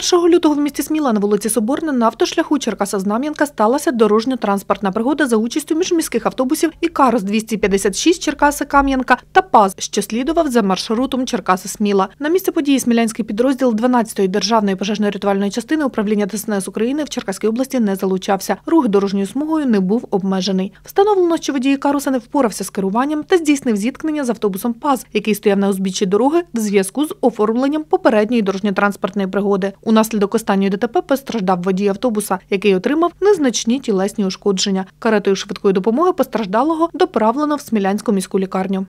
1 лютого в місті Сміла на вулиці Соборна на автошляху черкаса Знам'янка сталася дорожньо-транспортна пригода за участю міжміських автобусів і Карос 256 Черкаси Кам'янка та ПАЗ, що слідував за маршрутом Черкаси Сміла. На місце події Смілянський підрозділ 12-ї державної пожежно-рятувальної частини управління ДСНС України в Черкаській області не залучався. Рух дорожньою смугою не був обмежений. Встановлено, що водій Каруса не впорався з керуванням та здійснив зіткнення з автобусом ПАЗ, який стояв на узбіччі дороги в зв'язку з оформленням попередньої дорожньо-транспортної пригоди. Унаслідок останньої ДТП постраждав водій автобуса, який отримав незначні тілесні ушкодження. Каретою швидкої допомоги постраждалого доправлено в Смілянську міську лікарню.